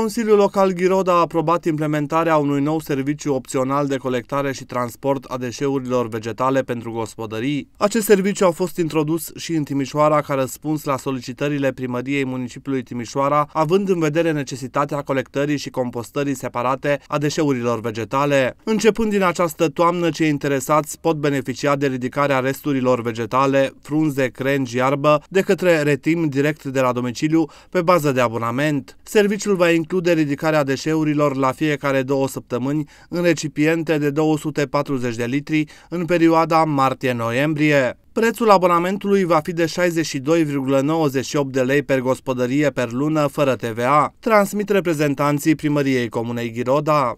Consiliul Local Ghiroda a aprobat implementarea unui nou serviciu opțional de colectare și transport a deșeurilor vegetale pentru gospodării. Acest serviciu a fost introdus și în Timișoara ca răspuns la solicitările primăriei municipiului Timișoara, având în vedere necesitatea colectării și compostării separate a deșeurilor vegetale. Începând din această toamnă, cei interesați pot beneficia de ridicarea resturilor vegetale, frunze, crengi, iarbă, de către retim direct de la domiciliu pe bază de abonament. Serviciul va include include ridicarea deșeurilor la fiecare două săptămâni în recipiente de 240 de litri în perioada martie-noiembrie. Prețul abonamentului va fi de 62,98 de lei per gospodărie per lună fără TVA, transmit reprezentanții primăriei Comunei Ghiroda.